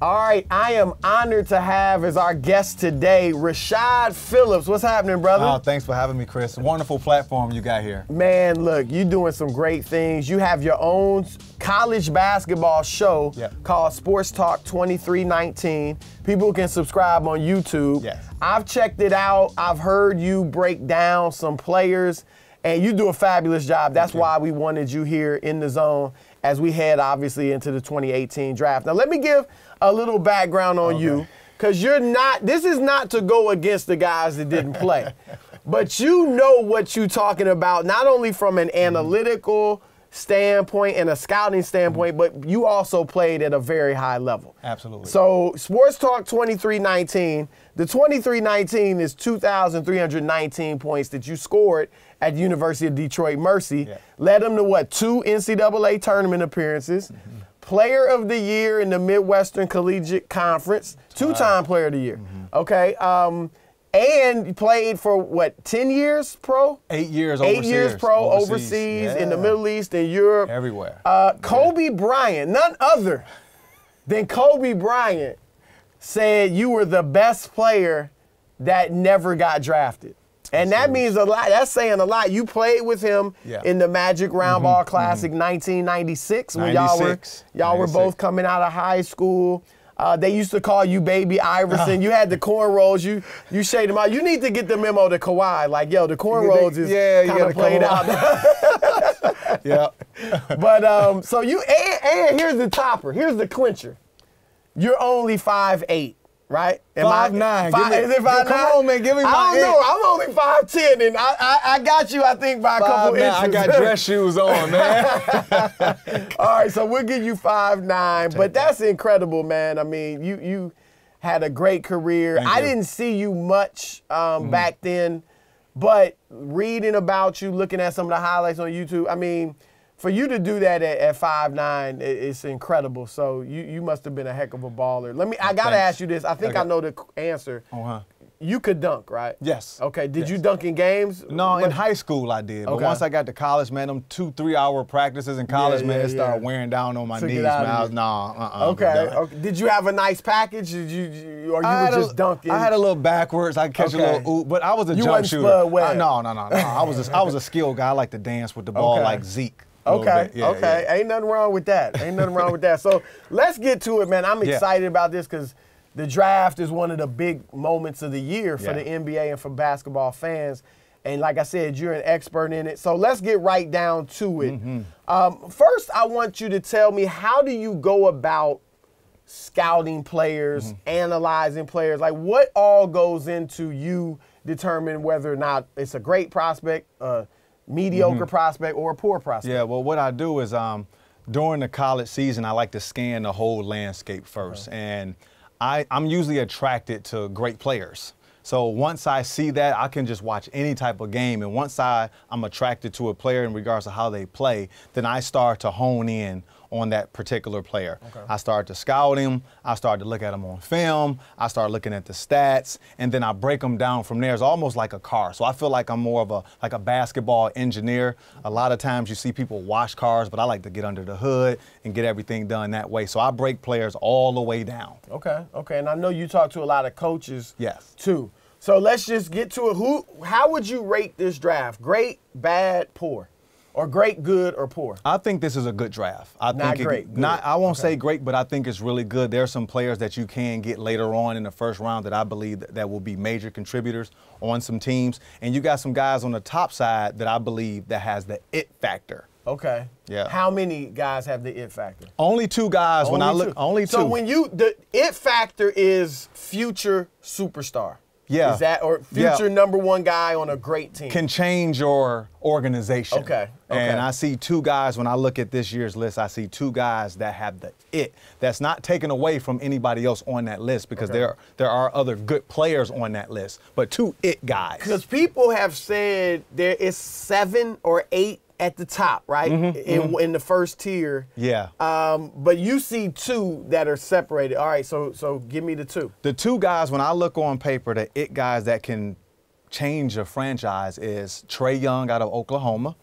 All right, I am honored to have as our guest today Rashad Phillips. What's happening, brother? Oh, thanks for having me, Chris. Wonderful platform you got here. Man, look, you are doing some great things. You have your own college basketball show yep. called Sports Talk 2319. People can subscribe on YouTube. Yes. I've checked it out. I've heard you break down some players, and you do a fabulous job. That's why we wanted you here in the zone as we head obviously into the 2018 draft. Now let me give a little background on okay. you because you're not this is not to go against the guys that didn't play but you know what you're talking about not only from an mm-hmm. analytical standpoint and a scouting standpoint mm-hmm. but you also played at a very high level absolutely so sports talk 2319 the 2319 is 2319 points that you scored at university of detroit mercy yeah. led them to what two ncaa tournament appearances mm-hmm Player of the Year in the Midwestern Collegiate Conference, two time Player of the Year. Mm -hmm. Okay. Um, and played for what 10 years pro eight years eight years pro overseas, overseas yeah. in the middle east in europe everywhere uh, kobe yeah. bryant none other than kobe bryant said you were the best player that never got drafted and that means a lot. That's saying a lot. You played with him yeah. in the Magic Round mm-hmm, Ball Classic mm-hmm. 1996 when 96, y'all were y'all 96. were both coming out of high school. Uh, they used to call you Baby Iverson. Ah. you had the cornrows. You you shaded them out. You need to get the memo to Kawhi. Like yo, the cornrows is yeah, kind of played out. yeah. But um, so you and, and here's the topper. Here's the clincher. You're only five eight right? Am five I, nine. Five, me, is it five come nine? Come on, man. Give me I my. I don't know. I'm only five ten, and I, I, I got you. I think by a five couple nine. inches. I got dress shoes on, man. All right, so we'll give you five nine, Take but that's incredible, man. I mean, you you had a great career. Thank I you. didn't see you much um, mm. back then, but reading about you, looking at some of the highlights on YouTube, I mean for you to do that at, at five nine, it's incredible. So you you must have been a heck of a baller. Let me. I oh, gotta Thanks. ask you this. I think okay. I know the answer. Uh-huh. You could dunk, right? Yes. Okay. Did yes. you dunk in games? No, but, in high school I did. But once I got to college, man, them two, three hour practices in college, yeah, yeah, man, it started wearing down on my knees, man. I was, nah, uh-uh, okay. okay. Did you have a nice package? Did you, or you I were just a, dunking? I had a little backwards. I catch okay. a little oop, but I was a you jump shooter. no, no, no, no. I was a, I was a skill guy. I like to dance with the ball okay. like Zeke. Okay, yeah, okay. Yeah. Ain't nothing wrong with that. Ain't nothing wrong with that. So let's get to it, man. I'm excited yeah. about this because the draft is one of the big moments of the year for the NBA and for basketball fans. And like I said, you're an expert in it. So let's get right down to it. Mm-hmm. Um, first, I want you to tell me how do you go about scouting players, mm-hmm. analyzing players? Like, what all goes into you determining whether or not it's a great prospect? Uh, mediocre mm-hmm. prospect or a poor prospect? Yeah, well, what I do is um, during the college season, I like to scan the whole landscape 1st okay. and I, I'm usually attracted to great players. So once I see that, I can just watch any type of game. And once I, I'm attracted to a player in regards to how they play, then I start to hone in on that particular player. Okay. I started to scout him. I started to look at him on film. I started looking at the stats, and then I break them down from there. It's almost like a car. So I feel like I'm more of a like a basketball engineer. A lot of times you see people wash cars, but I like to get under the hood and get everything done that way. So I break players all the way down. Okay. Okay. And I know you talk to a lot of coaches. Yes. Too. So let's just get to it. Who? How would you rate this draft? Great, bad, poor or great, good, or poor? I think this is a good draft. I not think great. It, not I won't okay. say great, but I think it's really good. There are some players that you can get later on in the first round that I believe that, that will be major contributors on some teams, and you got some guys on the top side that I believe that has the it factor. Okay. Yeah. How many guys have the it factor? Only two guys. Only when I look, only two. So when you the it factor is future superstar. Yeah. Is that or future yeah. number one guy on a great team? Can change your organization. Okay. okay. And I see two guys when I look at this year's list, I see two guys that have the it. That's not taken away from anybody else on that list because okay. there there are other good players on that list, but two it guys. Because people have said there is seven or eight at the top, right? Mm-hmm, in, mm-hmm. in the first tier. Yeah. Um, but you see two that are separated. All right, so so give me the two. The two guys, when I look on paper, the it guys that can change a franchise is Trey Young out of Oklahoma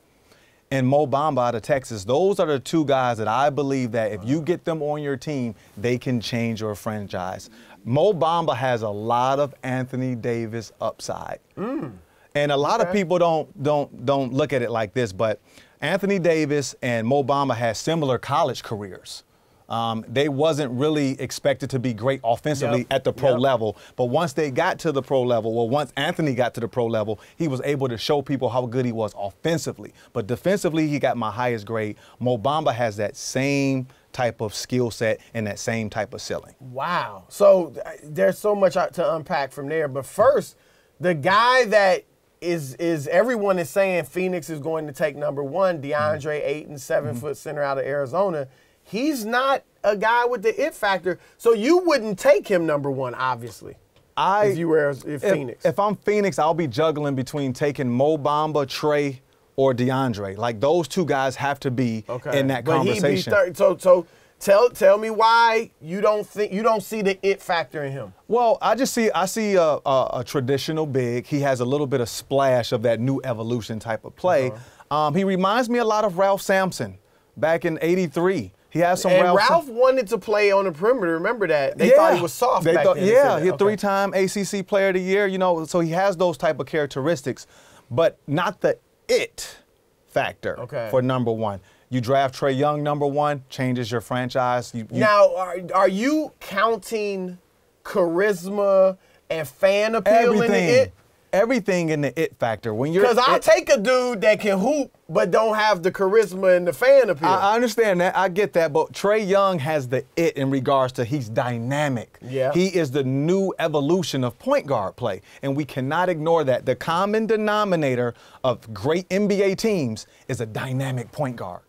and Mo Bamba out of Texas. Those are the two guys that I believe that if you get them on your team, they can change your franchise. Mo Bamba has a lot of Anthony Davis upside. Mm. And a lot okay. of people don't don't don't look at it like this, but Anthony Davis and Mo Bamba had similar college careers. Um, they wasn't really expected to be great offensively yep. at the pro yep. level, but once they got to the pro level, well, once Anthony got to the pro level, he was able to show people how good he was offensively. But defensively, he got my highest grade. Mo Bamba has that same type of skill set and that same type of ceiling. Wow. So there's so much uh, to unpack from there. But first, the guy that is is everyone is saying Phoenix is going to take number one, hmm. DeAndre Ayton, 7 mm-hmm. foot center out of Arizona. He's not a guy with the it factor, so you wouldn't take him number one, obviously. I if you were if, Phoenix. If I'm Phoenix, I'll be juggling between taking Mo Bamba, Trey, or DeAndre. Like those two guys have to be okay. in that but conversation. He be 30, so so Tell tell me why you don't think you don't see the it factor in him. Well, I just see I see a, a, a traditional big. He has a little bit of splash of that new evolution type of play. Uh-huh. Um, he reminds me a lot of Ralph Sampson back in '83. He has some. And Ralph, Ralph wanted to play on the perimeter. Remember that they yeah. thought he was soft. They thought, then. yeah, he's a okay. three-time ACC Player of the Year. You know, so he has those type of characteristics, but not the it factor okay. for number one. You draft Trey Young number one, changes your franchise. You, you... Now, are, are you counting charisma and fan appeal Everything. in it? everything in the it factor. When you're because I take a dude that can hoop but don't have the charisma and the fan appeal. I, I, understand that. I get that. But Trey Young has the it in regards to he's dynamic. Yeah. He is the new evolution of point guard play, and we cannot ignore that. The common denominator of great NBA teams is a dynamic point guard.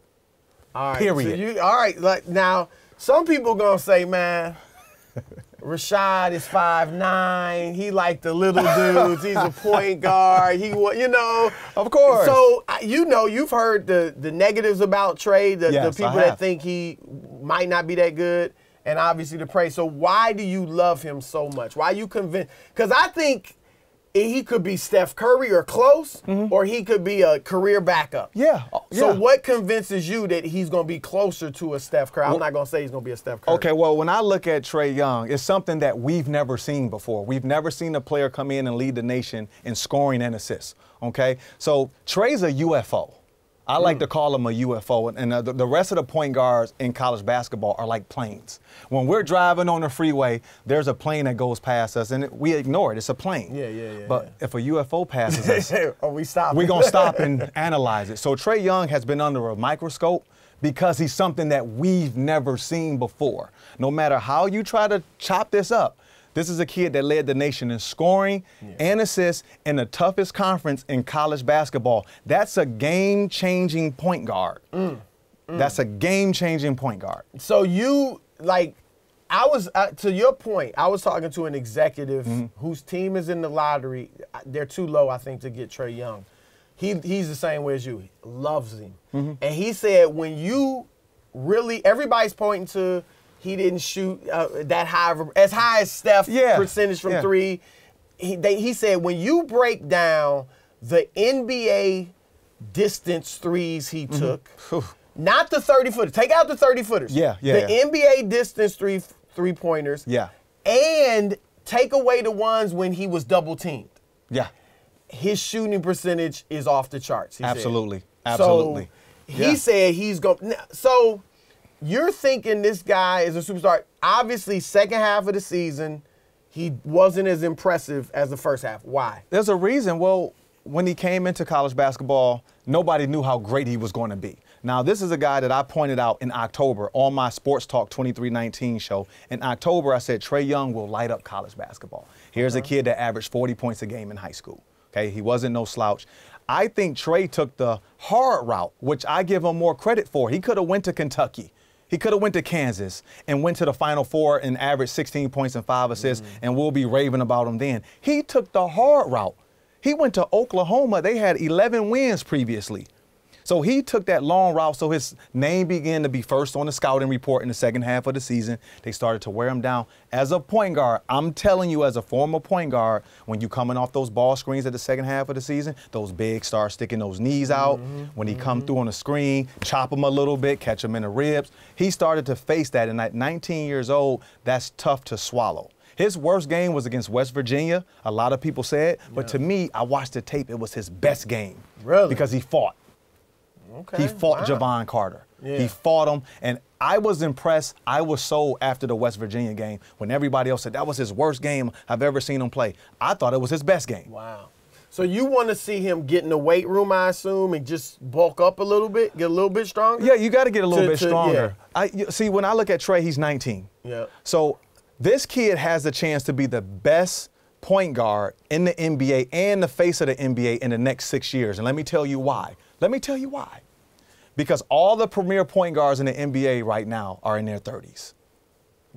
All right. Period. So you, all right. Like now, some people gonna say, man, Rashad is five nine. He like the little dudes. He's a point guard. He was, you know. Of course. So you know, you've heard the the negatives about Trey. The, yes, the people that think he might not be that good, and obviously the praise. So why do you love him so much? Why you convinced? Because I think he could be Steph Curry or close, mm-hmm. or he could be a career backup. Yeah. yeah. So what convinces you that he's going to be closer to a Steph Curry? I'm well, not going to say he's going to be a Steph Curry. Okay. Well, when I look at Trey Young, it's something that we've never seen before. We've never seen a player come in and lead the nation in scoring and assists. Okay. So Trey's a UFO. I like mm. to call them a UFO. And, uh, the, the, rest of the point guards in college basketball are like planes. When we're driving on the freeway, there's a plane that goes past us, and we ignore it. It's a plane. Yeah, yeah, yeah. But yeah. if a UFO passes us, we stop. We're gonna stop and analyze it. So Trey Young has been under a microscope because he's something that we've never seen before. No matter how you try to chop this up, this is a kid that led the nation in scoring yeah. and assists in the toughest conference in college basketball. That's a game changing point guard. Mm. Mm. That's a game changing point guard. So you like I was uh, to your point. I was talking to an executive mm-hmm. whose team is in the lottery. They're too low, I think, to get Trey Young. He he's the same way as you. loves him, mm-hmm. and he said when you really everybody's pointing to he didn't shoot uh, that high, as high as Steph yeah. percentage from yeah. three. He, they, he said when you break down the NBA distance threes he mm-hmm. took, not the 30 footers, take out the 30 footers. Yeah, yeah. The yeah. NBA distance three three pointers. Yeah. And take away the ones when he was double teamed. Yeah. His shooting percentage is off the charts. Absolutely. Said. Absolutely. So yeah. he said he's going. So you're thinking this guy is a superstar. Obviously, second half of the season, he wasn't as impressive as the first half. Why? There's a reason. Well, when he came into college basketball, nobody knew how great he was going to be. Now, this is a guy that I pointed out in October on my Sports Talk 2319 show. In October, I said Trey Young will light up college basketball. Here's a kid that averaged 40 points a game in high school. Okay, he wasn't no slouch. I think Trey took the hard route, which I give him more credit for. He could have went to Kentucky. He could have went to Kansas and went to the Final Four and averaged 16 points and five assists, mm-hmm. and we'll be raving about him then. He took the hard route. He went to Oklahoma. They had 11 wins previously. So he took that long route. So his name began to be first on the scouting report in the second half of the season. They started to wear him down. As a point guard, I'm telling you, as a former point guard, when you coming off those ball screens at the second half of the season, those bigs start sticking those knees out. Mm -hmm. When he come mm-hmm. through on the screen, chop him a little bit, catch him in the ribs. He started to face that. And at 19 years old, that's tough to swallow. His worst game was against West Virginia, a lot of people said, but yeah. to me, I watched the tape, it was his best game. Really? Because he fought. Okay. He fought wow. Javon Carter. Yeah. He fought him, and I was impressed. I was sold after the West Virginia game when everybody else said that was his worst game I've ever seen him play. I thought it was his best game. Wow. So you want to see him get in the weight room, I assume, and just bulk up a little bit, get a little bit stronger. Yeah, you got to get a little to, bit to, stronger. Yeah. I see when I look at Trey, he's 19. Yeah. So this kid has the chance to be the best point guard in the NBA and the face of the NBA in the next six years. And let me tell you why. Let me tell you why because all the premier point guards in the NBA right now are in their 30s.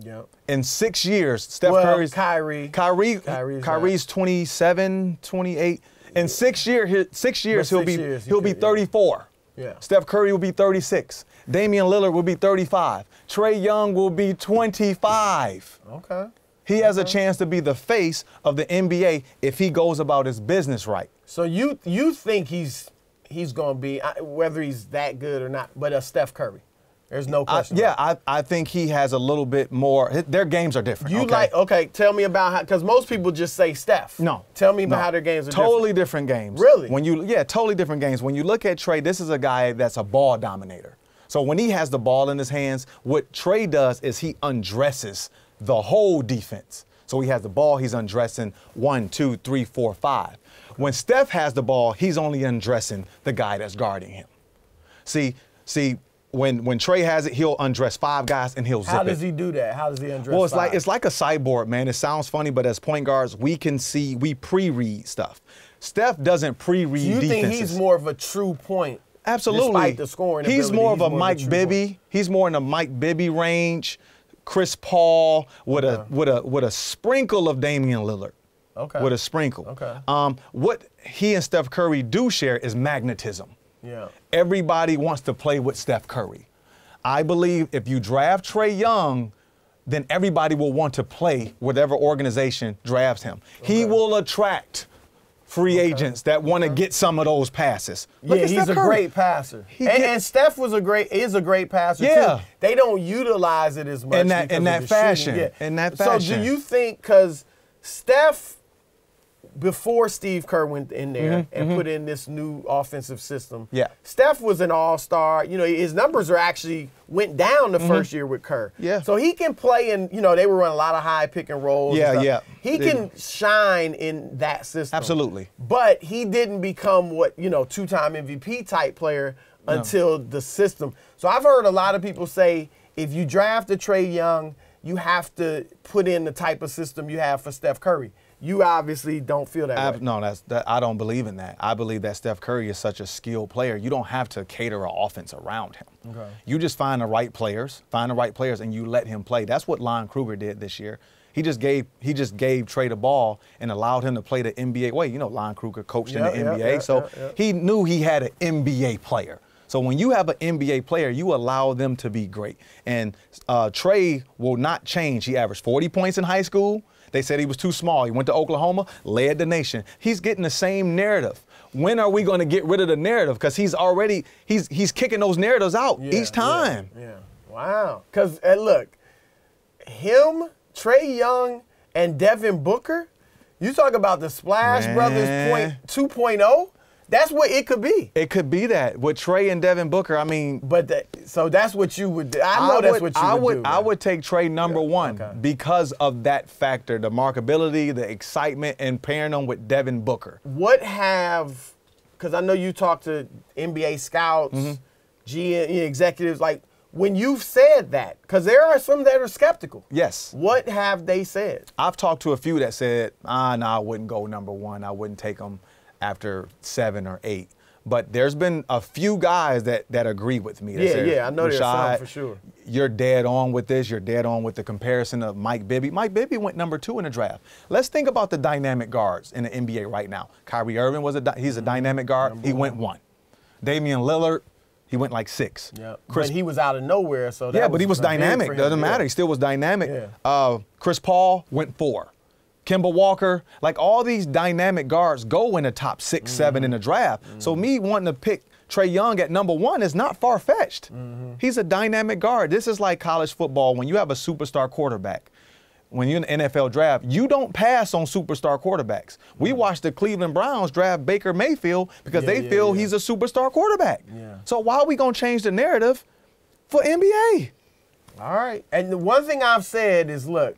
Yep. In six years, Steph well, Curry's Kyrie. Kyrie Kyrie's, Kyrie's 27, 28. In six year six years he'll be years, he he'll could, be 34. Yeah. yeah. Steph Curry will be 36. Damian Lillard will be 35. Trey Young will be 25. Okay. He okay. has a chance to be the face of the NBA if he goes about his business right. So you you think he's he's going to be, whether he's that good or not, but a Steph Curry. There's no question. I, yeah, I, I think he has a little bit more. Their games are different. You okay? like okay? Tell me about how because most people just say Steph. No, tell me about no. how their games are totally different. different. games. Really? When you yeah, totally different games. When you look at Trey, this is a guy that's a ball dominator. So when he has the ball in his hands, what Trey does is he undresses the whole defense. So he has the ball, he's undressing one, two, three, four, five. When Steph has the ball, he's only undressing the guy that's guarding him. See, see, when when Trey has it, he'll undress five guys and he'll. How does he do that? How does he undress? Well, it's five? like it's like a cyborg, man. It sounds funny, but as point guards, we can see we pre-read stuff. Steph doesn't pre-read. So you defenses. think he's more of a true point? Absolutely. He's ability, more of he's a more Mike Bibby. Point. He's more in the Mike Bibby range. Chris Paul with a with a with a sprinkle of Damian Lillard okay. with a sprinkle. Okay. Um, what he and Steph Curry do share is magnetism. Yeah. Everybody wants to play with Steph Curry. I believe if you draft Trey Young, then everybody will want to play whatever organization drafts him. Okay. He will attract free okay. agents that want to okay. get some of those passes. Look yeah, he's a great passer. And, and, Steph was a great is a great passer yeah. too. They don't utilize it as much in that in that fashion. Yeah. In that fashion. So do you think cuz Steph before Steve Kerr went in there mm-hmm, and mm-hmm. put in this new offensive system. Yeah. Steph was an all-star. You know, his numbers are actually went down the mm-hmm. first year with Kerr. Yeah. So he can play in, you know, they were running a lot of high pick and rolls. Yeah, and yeah. He can shine in that system. Absolutely. But he didn't become what, you know, two-time MVP type player no. until the system. So I've heard a lot of people say if you draft a Trey Young, you have to put in the type of system you have for Steph Curry you obviously don't feel that. way. No, that's that, I don't believe in that. I believe that Steph Curry is such a skilled player. You don't have to cater an offense around him. Okay. You just find the right players, find the right players, and you let him play. That's what Lon Kruger did this year. He just gave he just gave Trey the ball and allowed him to play the NBA way. You know, Lon Kruger coached yep, in the yep, NBA, yep, so he knew he had an NBA player. So when you have an NBA player, you allow them to be great. And uh, Trey will not change. He averaged 40 points in high school. They said he was too small. He went to Oklahoma, led the nation. He's getting the same narrative. When are we going to get rid of the narrative? Because he's already he's he's kicking those narratives out yeah, each time. Yeah, yeah. Wow. Because look, him, Trey Young, and Devin Booker. You talk about the Splash Man. Brothers point 2.0. That's what it could be. It could be that with Trey and Devin Booker. I mean, but so that's what you would. do. I know I that's what you I would. would do, I would take Trey number yeah. one okay. because of that factor, the markability, the excitement, and pairing them with Devin Booker. What have? Because I know you talk to NBA scouts, mm-hmm. G executives. Like when you've said that, because there are some that are skeptical. Yes. What have they said? I've talked to a few that said, ah, no, nah, I wouldn't go number one. I wouldn't take them after seven or eight. But there's been a few guys that that agree with me. That yeah, say, yeah, I know Rashad, there's some for sure. You're dead on with this. You're dead on with the comparison of Mike Bibby. Mike Bibby went number two in the draft. Let's think about the dynamic guards in the NBA right now. Kyrie Irving was a he's a mm-hmm. dynamic guard. Number he went one. Damian Lillard, he went like six. Yeah, Chris, but he was out of nowhere, so yeah, but he was dynamic. Doesn't yeah. matter. He still was dynamic. Yeah. Uh, Chris Paul went four. Kimball Walker, like all these dynamic guards go in the top 6 mm-hmm. seven in the draft. Mm-hmm. So me wanting to pick Trey Young at number one is not far fetched. Mm-hmm. He's a dynamic guard. This is like college football when you have a superstar quarterback. When you're in the NFL draft, you don't pass on superstar quarterbacks. We mm-hmm. watched the Cleveland Browns draft Baker Mayfield because yeah, they yeah, feel yeah. he's a superstar quarterback. So why are we gonna change the narrative for NBA? All right. And the one thing I've said is look,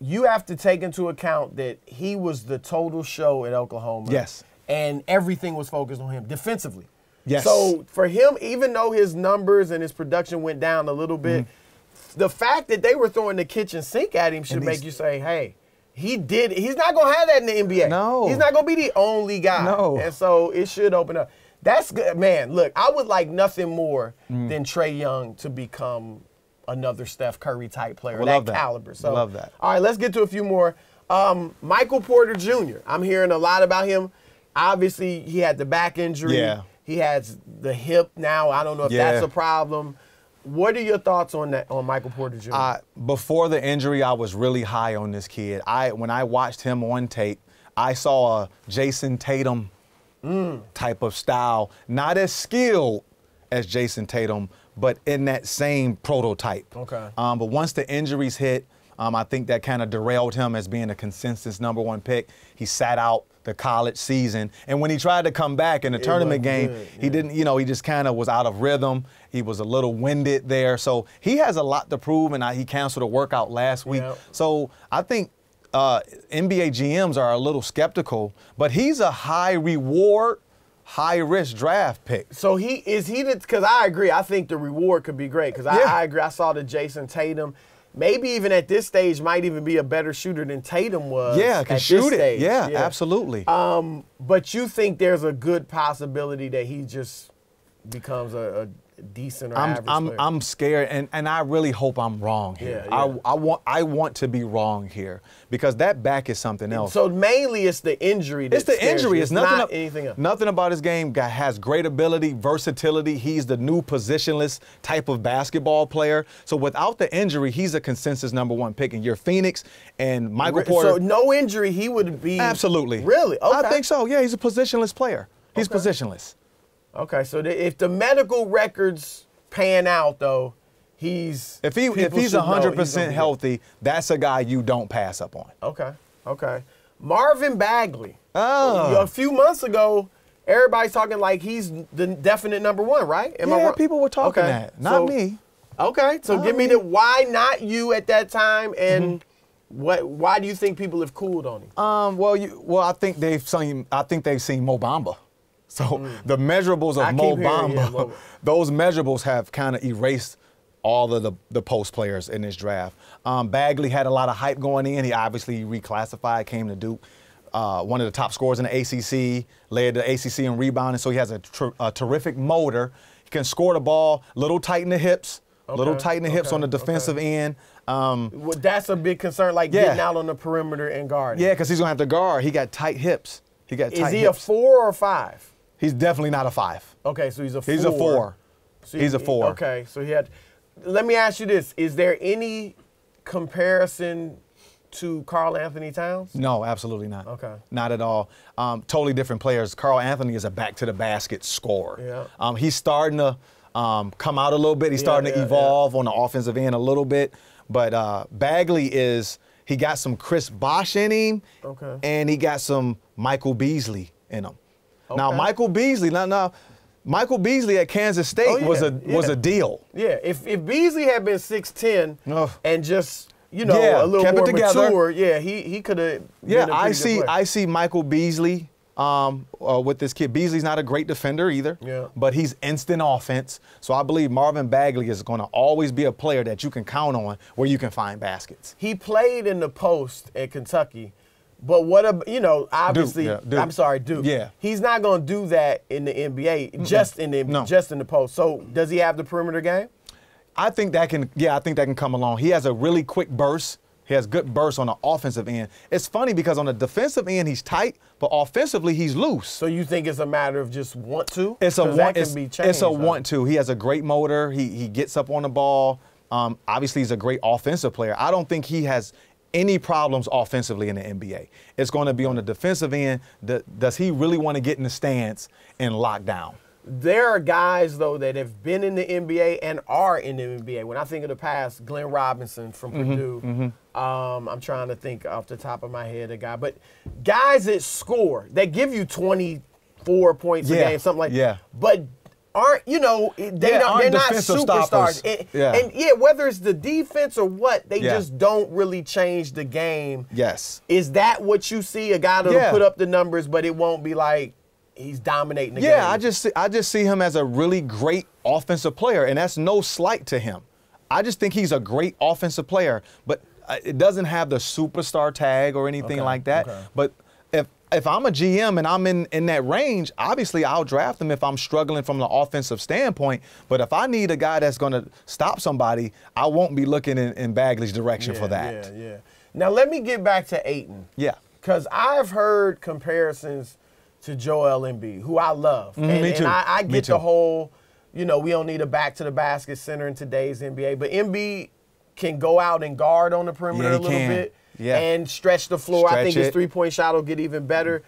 you have to take into account that he was the total show at Oklahoma. Yes. And everything was focused on him defensively. Yes. So for him, even though his numbers and his production went down a little bit, mm-hmm. the fact that they were throwing the kitchen sink at him should and make you say, hey, he did. He's not gonna have that in the NBA. No, he's not gonna be the only guy. No, and so it should open up. That's good, man. Look, I would like nothing more mm. than Trey Young to become another Steph Curry type player, that, that, caliber. So love that. All right, let's get to a few more. Um, Michael Porter Jr. I'm hearing a lot about him. Obviously, he had the back injury. Yeah. He has the hip now. I don't know if yeah. that's a problem. What are your thoughts on that on Michael Porter Jr.? Uh, before the injury, I was really high on this kid. I when I watched him on tape, I saw a Jason Tatum mm. type of style, not as skilled as Jason Tatum, but in that same prototype. Okay. Um, but once the injuries hit, um, I think that kind of derailed him as being a consensus number one pick. He sat out the college season, and when he tried to come back in the it tournament game, yeah. he didn't. You know, he just kind of was out of rhythm. He was a little winded there, so he has a lot to prove. And I, he canceled a workout last week, yep. so I think. Uh, NBA GMs are a little skeptical, but he's a high reward high risk draft pick. So he is he because I agree. I think the reward could be great because I, yeah. I agree. I saw the Jason Tatum. Maybe even at this stage, might even be a better shooter than Tatum was. Yeah, can shoot it. Stage. Yeah, yeah, absolutely. Um, but you think there's a good possibility that he just becomes a, a decent or I'm, average. I'm, player. I'm scared, and, and I really hope I'm wrong here. Yeah, yeah. I, I, want I want to be wrong here because that back is something else. So mainly it's the injury. it's the injury. You. It's, nothing. Not anything else. Nothing about his game. has great ability, versatility. He's the new positionless type of basketball player. So without the injury, he's a consensus number one pick. And you're Phoenix and Michael Porter. So no injury, he would be absolutely. Really? Okay. I think so. Yeah, he's a positionless player. He's okay. positionless. Okay, so if the medical records pan out though, he's if he if he's hundred percent healthy, that's a guy you don't pass up on. Okay, okay. Marvin Bagley. Oh, a few months ago, everybody's talking like he's the definite number one, right? Am yeah, I people were talking okay. that, not so, me. Okay, so not give me, me the why not you at that time mm-hmm. and. Mm -hmm. What? Why do you think people have cooled on him? Um. Well, you. Well, I think they've seen. I think they've seen Mobamba. So mm. the measurables of I Mo Bamba, Mo. those measurables have kind of erased all of the, the post players in this draft. Um, Bagley had a lot of hype going in. He obviously reclassified, came to Duke. Uh, one of the top scorers in the ACC, led the ACC in rebounding, so he has a, a terrific motor. He can score the ball, little tight in the hips, okay. little tight in the okay. hips on the defensive okay. end. Um, well, that's a big concern, like yeah. getting out on the perimeter and guarding. Yeah, because he's gonna have to guard. He got tight hips. He got. Is he hips. a four or five? He's definitely not a five. Okay, so he's a four. He's a four. So he's he, a four. Okay, so he had. Let me ask you this: Is there any comparison to Carl Anthony Towns? No, absolutely not. Okay. Not at all. Um, totally different players. Carl Anthony is a back to the basket scorer. Yeah. Um, he's starting to um, come out a little bit. He's yeah, starting yeah, to evolve yeah. on the offensive end a little bit. But uh, Bagley is. He got some Chris Bosh in him, okay. and he got some Michael Beasley in him. Okay. Now Michael Beasley, now now Michael Beasley at Kansas State oh, yeah, was a yeah. was a deal. Yeah, if if Beasley had been six ten and just you know yeah, a little more mature, yeah, he he could have. Yeah, I see I see Michael Beasley um, uh, with this kid. Beasley's not a great defender either, yeah. but he's instant offense. So I believe Marvin Bagley is going to always be a player that you can count on where you can find baskets. He played in the post at Kentucky but what about you know? Obviously, Duke, yeah, I'm sorry, Duke. Yeah, he's not going to do that in the NBA, mm-hmm. just in the no. just in the post. So does he have the perimeter game? I think that can. Yeah, I think that can come along. He has a really quick burst. He has good bursts on the offensive end. It's funny because on the defensive end he's tight, but offensively he's loose. So you think it's a matter of just want to? It's a want. It's, changed, it's, a want to. He has a great motor. He he gets up on the ball. Um, obviously, he's a great offensive player. I don't think he has any problems offensively in the NBA. It's going to be on the defensive end. Does he really want to get in the stance and lock down? There are guys though that have been in the NBA and are in the NBA. When I think of the past, Glenn Robinson from mm-hmm, Purdue. Mm-hmm. Um, I'm trying to think off the top of my head a guy, but guys that score that give you 24 points yeah, a game, something like yeah. that. But aren't you know they yeah, don't, they're not superstars. yeah. And yeah, whether it's the defense or what, they yeah. just don't really change the game. Yes. Is that what you see? A guy that'll put up the numbers, but it won't be like he's dominating the yeah, game. I just see, I just see him as a really great offensive player, and that's no slight to him. I just think he's a great offensive player, but uh, it doesn't have the superstar tag or anything okay. like that. Okay. But if I'm a GM and I'm in, in that range, obviously I'll draft them if I'm struggling from the offensive standpoint. But if I need a guy that's going to stop somebody, I won't be looking in, in Bagley's direction yeah, for that. Yeah, yeah. Now let me get back to Aiton. Yeah. Because I've heard comparisons to Joel Embiid, who I love. Mm, and, me too. And I, I get the whole, you know, we don't need a back to the basket center in today's NBA. But Embiid can go out and guard on the perimeter yeah, a little can. bit yeah. and stretch the floor. Stretch I think it. his three point shot will get even better.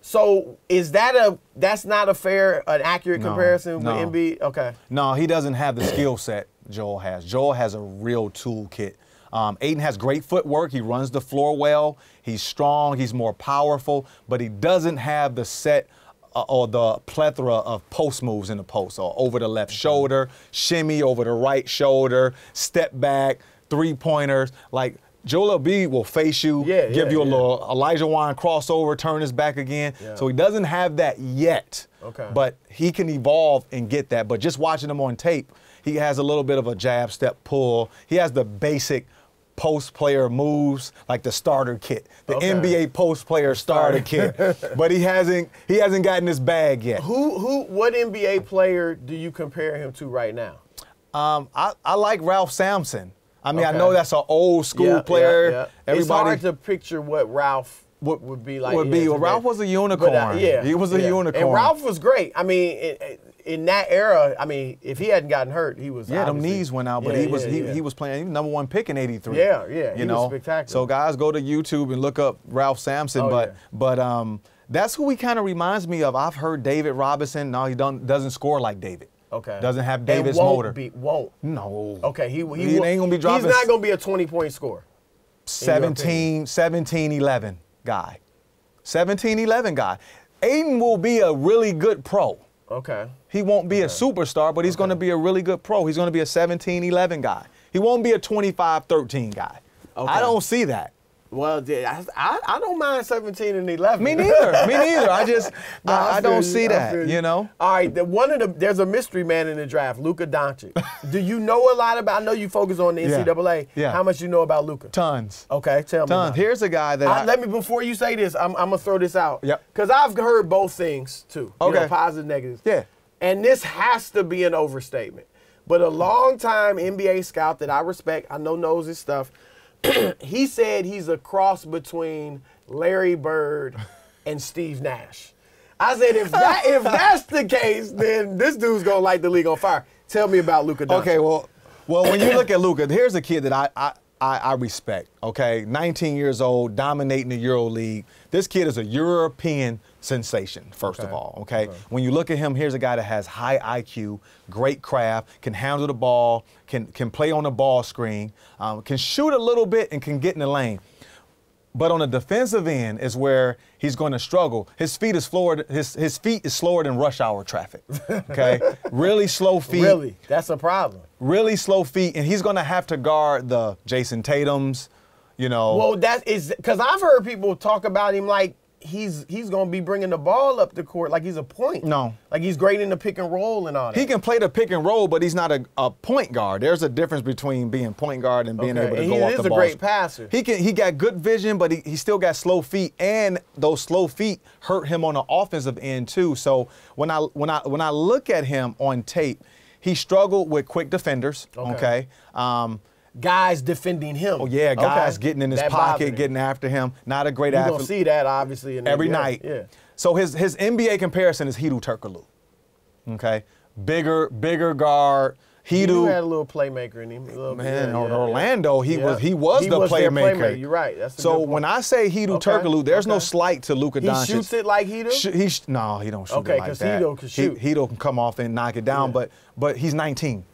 So is that a that's not a fair, an accurate no, comparison no. with Embiid? Okay. No, he doesn't have the skill set Joel has. Joel has a real toolkit. Um, Aiden has great footwork. He runs the floor well. He's strong. He's more powerful, but he doesn't have the set uh, or the plethora of post moves in the post or uh, over the left shoulder, shimmy over the right shoulder, step back, three pointers. Like Joel Embiid will face you, yeah, give yeah, you a yeah. little Elijah Wan crossover, turn his back again. So he doesn't have that yet. Okay. But he can evolve and get that. But just watching him on tape, he has a little bit of a jab, step, pull. He has the basic post player moves like the starter kit, the okay. NBA post player starter kit. But he hasn't he hasn't gotten his bag yet. Who who what NBA player do you compare him to right now? Um, I, I like Ralph Sampson. I mean, okay. I know that's an old school yeah, player. Yeah, yeah. Everybody it's hard to picture what Ralph what would be like. Would be well, Ralph was a unicorn. But, uh, yeah, he was a unicorn. And Ralph was great. I mean, in that era, I mean, if he hadn't gotten hurt, he was yeah. Them knees went out, but yeah, he was yeah, he, yeah. he, was playing he was number one pick in '83. Yeah, yeah, you know, spectacular. So guys, go to YouTube and look up Ralph Sampson. Oh, but but um, that's who he kind of reminds me of. I've heard David Robinson. No, he don't, doesn't score like David. Okay. Doesn't have Davis won't motor. Be, won't. No. Okay. He, he, he ain't gonna be dropping. He's not gonna be a twenty point score. 17, 17, 11 guy. 17, 11 guy. Aiden will be a really good pro. Okay. He won't be okay. a superstar, but he's okay. going to be a really good pro. He's going to be a 17, 11 guy. He won't be a 25, 13 guy. Okay. I don't see that. Well, I, I don't mind 17 and 11. Me neither. Me neither. I just, no, I, I, don't see that, you know? All right, the, one of the, there's a mystery man in the draft, Luka Doncic. Do you know a lot about, I know you focus on the NCAA. Yeah. yeah. How much you know about Luka? Tons. Okay, tell Tons. me. Tons. Here's a guy that I, I, let me, before you say this, I'm, I'm going to throw this out. Yep. Because I've heard both things, too. Okay. You know, positive, negatives. Yeah. And this has to be an overstatement. But a long time NBA scout that I respect, I know knows his stuff, he said he's a cross between Larry Bird and Steve Nash. I said, if that if that's the case, then this dude's gonna light the league on fire. Tell me about Luka Okay, well, well, when you look at Luka, here's a kid that I, I I, I, respect. Okay, 19 years old, dominating the Euro League. This kid is a European sensation, first okay. of all, okay? okay? When you look at him, here's a guy that has high IQ, great craft, can handle the ball, can, can play on the ball screen, um, can shoot a little bit, and can get in the lane. But on the defensive end is where he's going to struggle. His feet is floored, his, his feet is slower than rush hour traffic. Okay? really slow feet. Really, that's a problem. Really slow feet, and he's going to have to guard the Jason Tatum's, you know. Well, that is because I've heard people talk about him like he's he's gonna be bringing the ball up the court like he's a point. No, like he's great in the pick and roll and all that. He can play the pick and roll, but he's not a, a point guard. There's a difference between being point guard and being okay. able to and go off the ball. He is a great passer. He can he got good vision, but he, he still got slow feet, and those slow feet hurt him on the offensive end too. So when I when I when I look at him on tape, he struggled with quick defenders. Okay. okay? Um, guys defending him. Oh yeah, guys okay. getting in his that pocket, getting after him. Not a great you athlete. You see that obviously every NBA. night. Yeah. So his his NBA comparison is Hidu Turkoglu. Okay, bigger bigger guard. Hidu he had a little playmaker in him. man, bit, yeah, Orlando, he yeah. was he was he the was playmaker. playmaker. You're right. That's so when I say Hidu okay. Turkoglu, there's okay. no slight to Luka Doncic. He shoots it like Hidu. Sh- he sh- no, he don't shoot okay, it like that. Okay, because Hidu can shoot. He, Hidu can come off and knock it down, but but he's 19,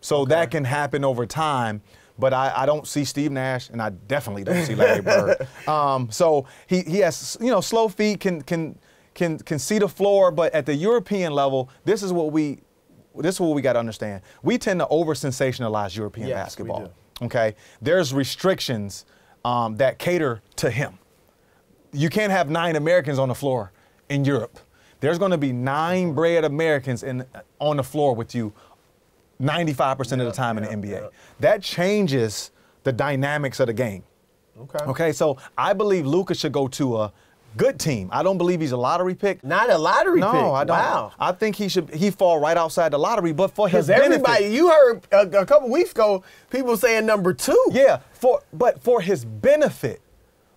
so that can happen over time but I, I, don't see Steve Nash, and I definitely don't see Larry Bird. um, so he, he has you know slow feet can can can can see the floor, but at the European level, this is what we this is what we got to understand. We tend to over sensationalize European yes, basketball. Okay, there's restrictions um, that cater to him. You can't have nine Americans on the floor in Europe. There's going to be nine bred Americans in on the floor with you 95% of the time in the NBA. That changes the dynamics of the game. Okay. Okay, so I believe Luca should go to a good team. I don't believe he's a lottery pick. Not a lottery no, pick. No, I don't. Wow. I think he should he fall right outside the lottery, but for his benefit. everybody, you heard a, a couple weeks ago people saying number 2. Yeah, for but for his benefit.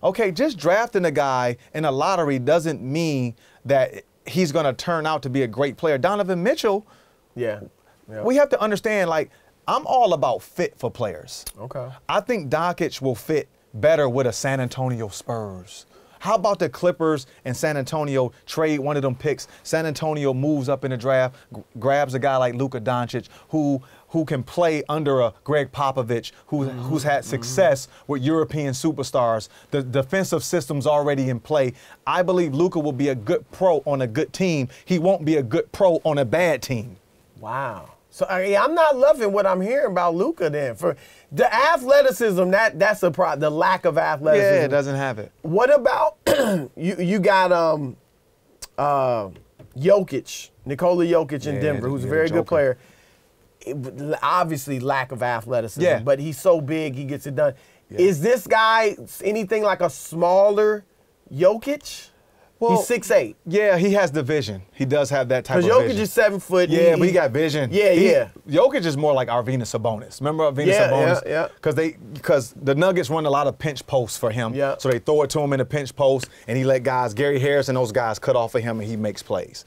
Okay, just drafting a guy in a lottery doesn't mean that he's going to turn out to be a great player. Donovan Mitchell yeah. We have to understand, like, I'm all about fit for players. Okay. I think Doncic will fit better with a San Antonio Spurs. How about the Clippers and San Antonio trade one of them picks? San Antonio moves up in the draft, g- grabs a guy like Luka Doncic, who who can play under a Greg Popovich, who, mm-hmm. who's had mm-hmm. success mm-hmm. with European superstars. The defensive system's already in play. I believe Luka will be a good pro on a good team. He won't be a good pro on a bad team. Wow. So I I'm not loving what I'm hearing about Luca. Then for the athleticism, that that's a problem. The lack of athleticism. Yeah, it doesn't have it. What about you? You got um, uh, Jokic, Nikola Jokic in yeah, Denver, who's a very good player. It, obviously, lack of athleticism. Yeah. but he's so big, he gets it done. Yeah. Is this guy anything like a smaller Jokic? Well, he's six eight. Yeah, he has the vision. He does have that type of vision. Because Jokic is seven foot. Yeah, he, but he got vision. Yeah, he, yeah. Jokic is more like Arvina Sabonis. Remember Arvina yeah, Sabonis? Yeah, yeah. Because they because the Nuggets run a lot of pinch posts for him. Yeah. So they throw it to him in a pinch post, and he let guys Gary Harris and those guys cut off of him, and he makes plays.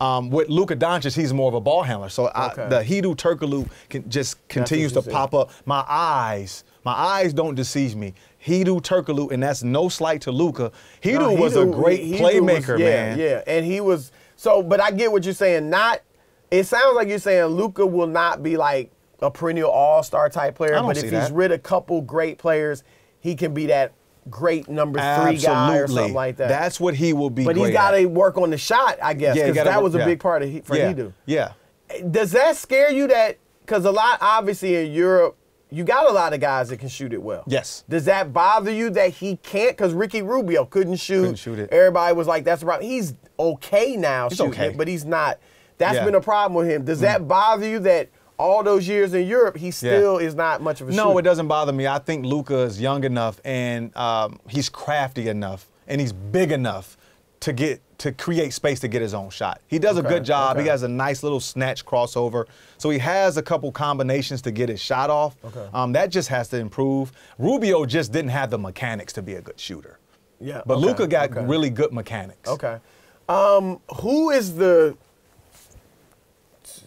Um, with Luka Doncic, he's more of a ball handler. So okay. I, the Hidu just continues to pop up. My eyes, my eyes don't deceive me do Turkoglu, and that's no slight to Luca. Hedo no, was a great playmaker, was, yeah, man. Yeah, and he was so. But I get what you're saying. Not. It sounds like you're saying Luca will not be like a perennial All Star type player, but if he's that. rid a couple great players, he can be that great number three Absolutely. guy or something like that. That's what he will be. But he's got to work on the shot, I guess, because yeah, that was a yeah. big part of he, for yeah. do. Yeah. Does that scare you that? Because a lot, obviously, in Europe, you got a lot of guys that can shoot it well. Yes. Does that bother you that he can't? Because Ricky Rubio couldn't shoot. Couldn't shoot it. Everybody was like, "That's about He's okay now he's okay. It, but he's not. That's yeah. been a problem with him. Does mm. that bother you that? all those years in Europe, he still yeah. is not much of a no, shooter. No, it doesn't bother me. I think Luca is young enough and um, he's crafty enough and he's big enough to get to create space to get his own shot. He does okay, a good job. Okay. He has a nice little snatch crossover. So he has a couple combinations to get his shot off. Okay. Um, that just has to improve. Rubio just didn't have the mechanics to be a good shooter. Yeah. But okay, Luca got okay. really good mechanics. Okay. Um, who is the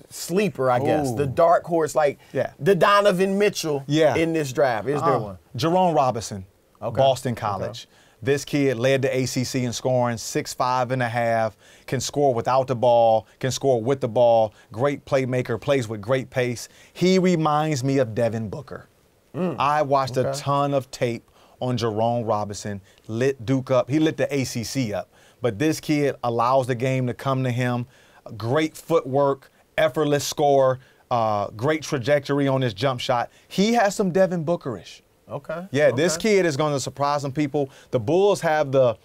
sleeper, I guess, Ooh. the dark horse, like yeah. the Donovan Mitchell yeah. in this draft? Is um, there one? Jerome Robinson, okay. Boston College. This kid led the ACC in scoring, six five and a half, can score without the ball, can score with the ball, great playmaker, plays with great pace. He reminds me of Devin Booker. Mm, I watched okay. a ton of tape on Jerome Robinson, lit Duke up. He lit the ACC up. But this kid allows the game to come to him. Great footwork, effortless score, uh, great trajectory on his jump shot. He has some Devin Bookerish. Okay. Yeah, okay. this kid is going to surprise some people. The Bulls have the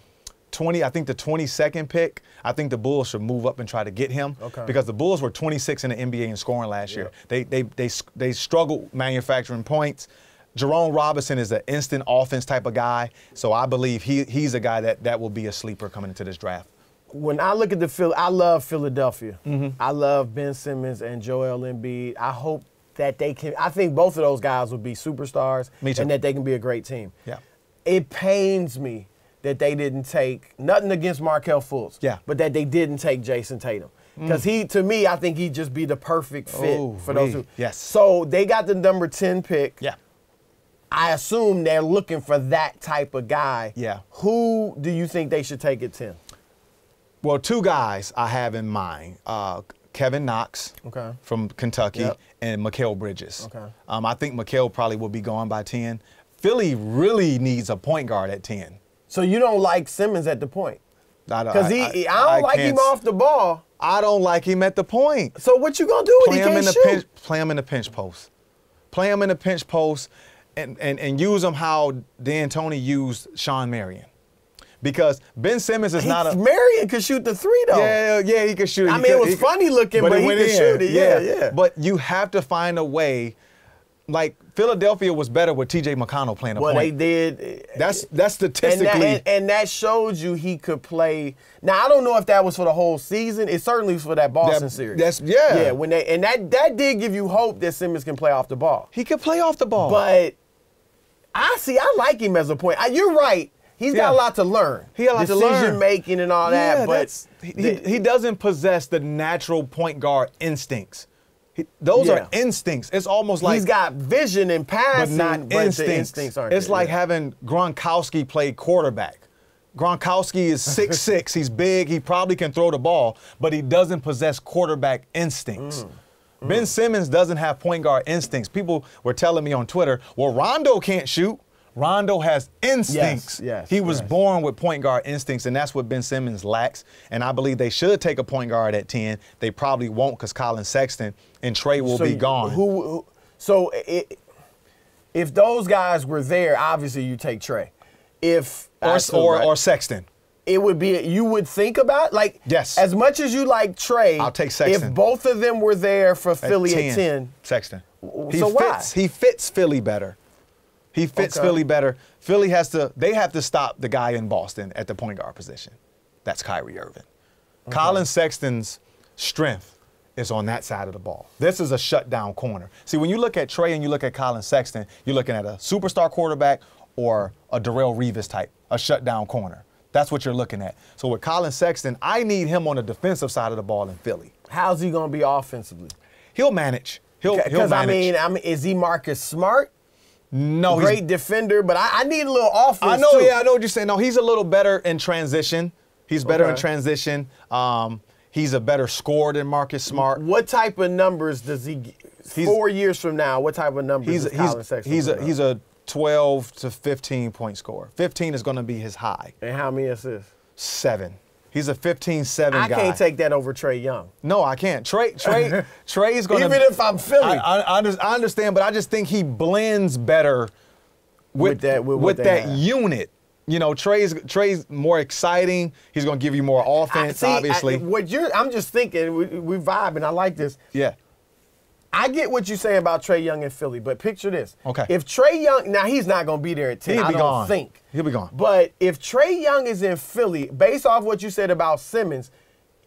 20, I think the 22nd pick. I think the Bulls should move up and try to get him okay. because the Bulls were 26 in the NBA in scoring last year. They, they, they, they struggled manufacturing points. Jerome Robinson is an instant offense type of guy, so I believe he, he's a guy that, that will be a sleeper coming into this draft. When I look at the Phil, I love Philadelphia. Mm-hmm. I love Ben Simmons and Joel Embiid. I hope that they can. I think both of those guys would be superstars, and that they can be a great team. Yeah, it pains me that they didn't take nothing against Markel Fultz. Yeah, but that they didn't take Jason Tatum because mm. he, to me, I think he'd just be the perfect fit Ooh, for those who. Yes. So they got the number ten pick. Yeah. I assume they're looking for that type of guy. Yeah. Who do you think they should take at ten? Well, two guys I have in mind. Uh, Kevin Knox okay. from Kentucky yep and Mikael Bridges. Okay. Um, I think Mikael probably will be gone by 10. Philly really needs a point guard at 10. So you don't like Simmons at the point? Because he, I, I, I don't I like him off the ball. I don't like him at the point. So what you gonna do? Play him in the shoot? pinch. Play him in the pinch post. Play him in the pinch post, and and, and use him how Dan Tony used Sean Marion because Ben Simmons is he, not a Marion could shoot the three though. Yeah, yeah, he could shoot. He I mean, could, it was funny could, looking, but, but he could in. shoot it. Yeah, yeah, yeah. But you have to find a way like Philadelphia was better with T.J. McConnell playing a well, point. Well, they did. That's that's statistically, and that, and, and that, showed you he could play. Now I don't know if that was for the whole season. It certainly was for that Boston that, series. That's yeah, yeah. When they and that that did give you hope that Simmons can play off the ball. He could play off the ball, but I see. I like him as a point. I, you're right. He's yeah. got a lot to learn. He got a lot Decision to learn. Decision making and all that, yeah, but he, the, he, doesn't possess the natural point guard instincts. He, those yeah. are instincts. It's almost like he's got vision and passing, but not but instincts. instincts aren't it's good. like having Gronkowski play quarterback. Gronkowski is six six. He's big. He probably can throw the ball, but he doesn't possess quarterback instincts. Mm. Ben mm. Simmons doesn't have point guard instincts. People were telling me on Twitter, well, Rondo can't shoot. Rondo has instincts. Yes, yes, he was yes. born with point guard instincts, and that's what Ben Simmons lacks. And I believe they should take a point guard at 10. They probably won't because Colin Sexton and Trey will so be gone. Who, who so it, if those guys were there, obviously you take Trey. If or, or, right. or Sexton it would be you would think about like yes as much as you like Trey. I'll take Sexton. If both of them were there for Philly at ten, at 10 Sexton. He so fits, why he fits Philly better? He fits okay. Philly better. Philly has to, they have to stop the guy in Boston at the point guard position. That's Kyrie Irving. Okay. Colin Sexton's strength is on that side of the ball. This is a shutdown corner. See, when you look at Trey and you look at Colin Sexton, you're looking at a superstar quarterback or a Darrell Reeves type, a shutdown corner. That's what you're looking at. So with Colin Sexton, I need him on the defensive side of the ball in Philly. How's he going to be offensively? He'll manage. He'll, he'll manage. Because I mean, I mean, is he Marcus Smart? No, great defender, but I, I, need a little offense. I know, too. yeah, I know what you're saying. No, he's a little better in transition. He's better okay. in transition. Um, he's a better scorer than Marcus Smart. What type of numbers does he? He's, four years from now, what type of numbers? He's he's a, he's a 12 to 15 point scorer. 15 is going to be his high. And how many assists? Seven. He's a 15-7 guy. I can't take that over Trey Young. No, I can't. Trey, Trey, Trey's going to even if I'm Philly. I, I, I, understand, but I just think he blends better with, with that with, with that unit. You know, Trey's Trey's more exciting. He's going to give you more offense, I, see, obviously. what you're, I'm just thinking, we, we vibe, and I like this. Yeah. I get what you're saying about Trey Young in Philly, but picture this. Okay. If Trey Young, now he's not going to be there at 10. He'll be I don't gone. think. He'll be gone. But if Trey Young is in Philly, based off what you said about Simmons,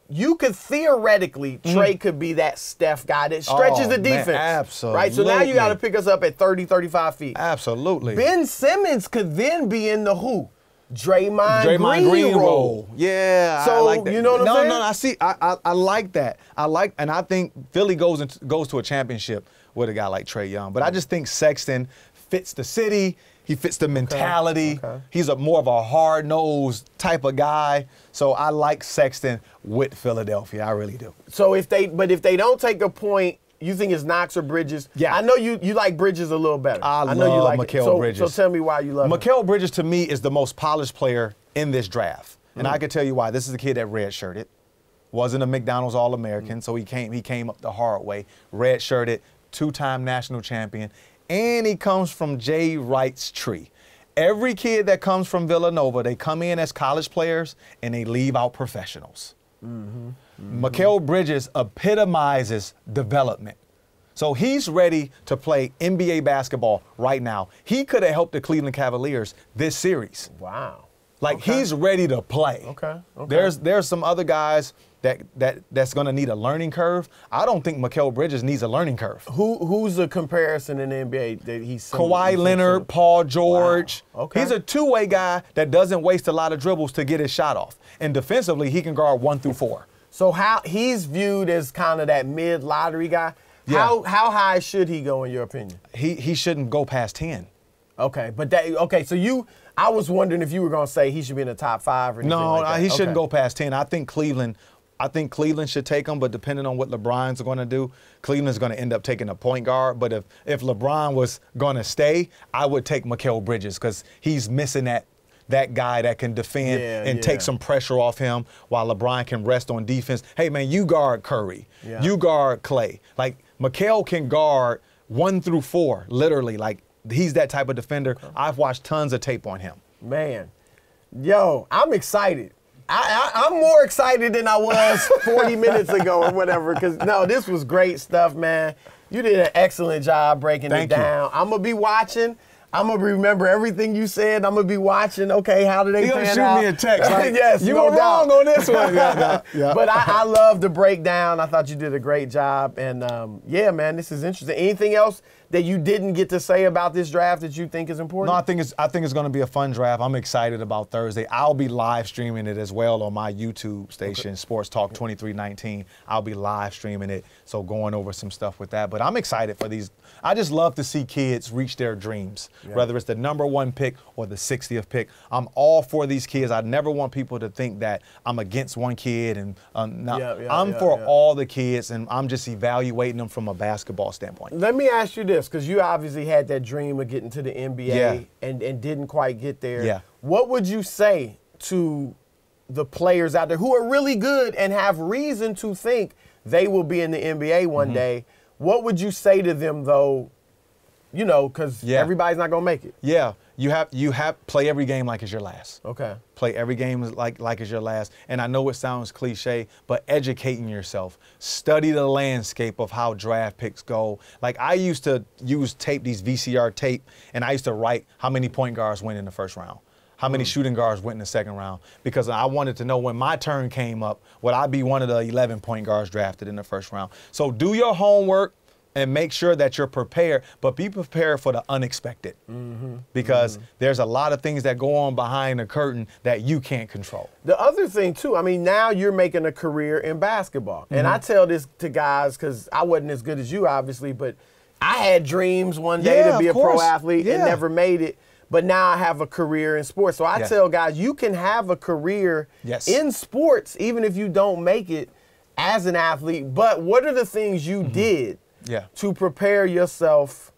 you could theoretically mm. Trey could be that Steph guy that stretches oh, the defense. Man, absolutely. Right? So now you got to pick us up at 30, 35 feet. Absolutely. Ben Simmons could then be in the who? Draymond, Draymond Green, Green role. role. Yeah. So like you know what no, I'm saying? No, no, I see. I, I, I like that. I like, and I think Philly goes and goes to a championship with a guy like Trey Young. But I just think Sexton fits the city. He fits the mentality. Okay. Okay. He's a more of a hard nosed type of guy. So I like Sexton with Philadelphia. I really do. So if they, but if they don't take a point you think it's Knox or Bridges? Yeah. I know you you like Bridges a little better. I, I know you like Mikael so, Bridges. So tell me why you love Mikael him. Bridges to me is the most polished player in this draft. And mm-hmm. I mm. can tell you why. This is a kid that redshirted. Wasn't a McDonald's All-American, mm-hmm. so he came he came up the hard way. Redshirted, two-time national champion, and he comes from Jay Wright's tree. Every kid that comes from Villanova, they come in as college players and they leave out professionals mm mm-hmm. Bridges epitomizes development. So he's ready to play NBA basketball right now. He could have helped the Cleveland Cavaliers this series. Wow. Like okay. he's ready to play. Okay. okay. There's there's some other guys that that that's going to need a learning curve. I don't think Mikael Bridges needs a learning curve. Who who's the comparison in the NBA that he's Kawhi Leonard, Paul George. Wow. Okay. He's a two-way guy that doesn't waste a lot of dribbles to get his shot off. And defensively, he can guard 1 through 4. So how he's viewed as kind of that mid lottery guy. Yeah. How how high should he go in your opinion? He he shouldn't go past 10. Okay, but that okay, so you I was wondering if you were going to say he should be in the top 5 or No, like he okay. shouldn't go past 10. I think Cleveland I think Cleveland should take him, but depending on what LeBron's going to do, Cleveland's going to end up taking a point guard. But if, if LeBron was going to stay, I would take Mikael Bridges because he's missing that that guy that can defend yeah, and yeah. take some pressure off him while LeBron can rest on defense. Hey, man, you guard Curry. Yeah. You guard Clay. Like, Mikael can guard one through four, literally. Like, he's that type of defender. Okay. I've watched tons of tape on him. Man, yo, I'm excited. I, am more excited than I was 40 minutes ago or whatever. Because no, this was great stuff, man. You did an excellent job breaking Thank it down. You. I'm gonna be watching. I'm gonna remember everything you said. I'm gonna be watching. Okay, how do they? You gonna shoot out? me a text? Like, yes, you no were doubt. wrong on this one. yeah, no, yeah. But I, I love the breakdown. I thought you did a great job, and um, yeah, man, this is interesting. Anything else that you didn't get to say about this draft that you think is important? No, I think it's I think it's going to be a fun draft. I'm excited about Thursday. I'll be live streaming it as well on my YouTube station, okay. Sports Talk 2319. I'll be live streaming it, so going over some stuff with that. But I'm excited for these. I just love to see kids reach their dreams, yeah. whether it's the number one pick or the 60th pick. I'm all for these kids. I never want people to think that I'm against one kid and um, not, yeah, yeah, I'm for all the kids, and I'm just evaluating them from a basketball standpoint. Let me ask you this because you obviously had that dream of getting to the NBA yeah. and, and didn't quite get there. Yeah. What would you say to the players out there who are really good and have reason to think they will be in the NBA one mm-hmm. day? What would you say to them though you know, because yeah. everybody's not gonna make it. Yeah, you have you have play every game like it's your last. Okay. Play every game like like it's your last. And I know it sounds cliche, but educating yourself, study the landscape of how draft picks go. Like I used to use tape, these VCR tape, and I used to write how many point guards went in the first round. How many hmm. shooting guards went in the second round? Because I wanted to know when my turn came up, would I be one of the 11 point guards drafted in the first round? So do your homework, and make sure that you're prepared, but be prepared for the unexpected mm-hmm. because mm-hmm. there's a lot of things that go on behind the curtain that you can't control. The other thing, too, I mean, now you're making a career in basketball. Mm-hmm. And I mm-hmm. tell this to guys because I wasn't as good as you, obviously, but I had dreams one day yeah, to be a course. pro athlete yeah. and never made it. But now I have a career in sports. So I tell guys, you can have a career yes. in sports even if you don't make it as an athlete. But what are the things you mm-hmm. did? yeah. to prepare yourself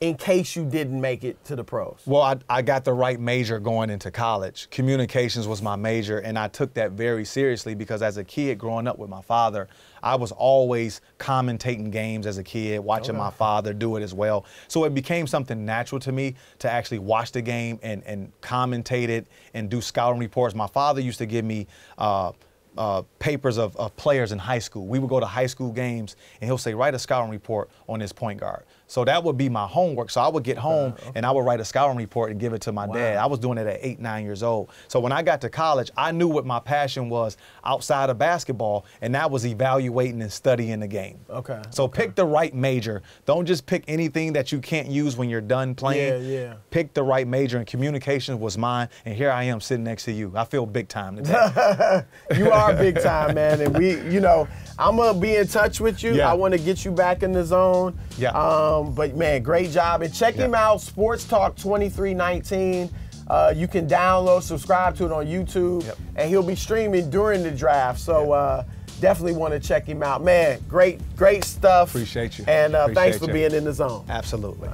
in case you didn't make it to the pros? Well, I, I got the right major going into college. Communications was my major, and I took that very seriously because as a kid growing up with my father, I was always commentating games as a kid, watching okay. my father do it as well. So it became something natural to me to actually watch the game and, and commentate it and do scouting reports. My father used to give me. Uh, uh, papers of, of, players in high school. We would go to high school games, and he'll say, write a scouting report on this point guard. So that would be my homework. So I would get home uh, okay. and I would write a scouting report and give it to my wow. dad. I was doing it at eight, nine years old. So when I got to college, I knew what my passion was outside of basketball, and that was evaluating and studying the game. Okay. So okay. pick the right major. Don't just pick anything that you can't use when you're done playing. Yeah, yeah. Pick the right major, and communication was mine. And here I am sitting next to you. I feel big time today. you are big time, man. And we, you know, I'm gonna be in touch with you. Yeah. I want to get you back in the zone. Yeah. Um, um, but man, great job. And check him out, Sports Talk 2319. Uh, you can download, subscribe to it on YouTube, yep. and he'll be streaming during the draft. So yep. uh, definitely want to check him out. Man, great, great stuff. Appreciate you. And uh, Appreciate thanks for you. being in the zone. Absolutely.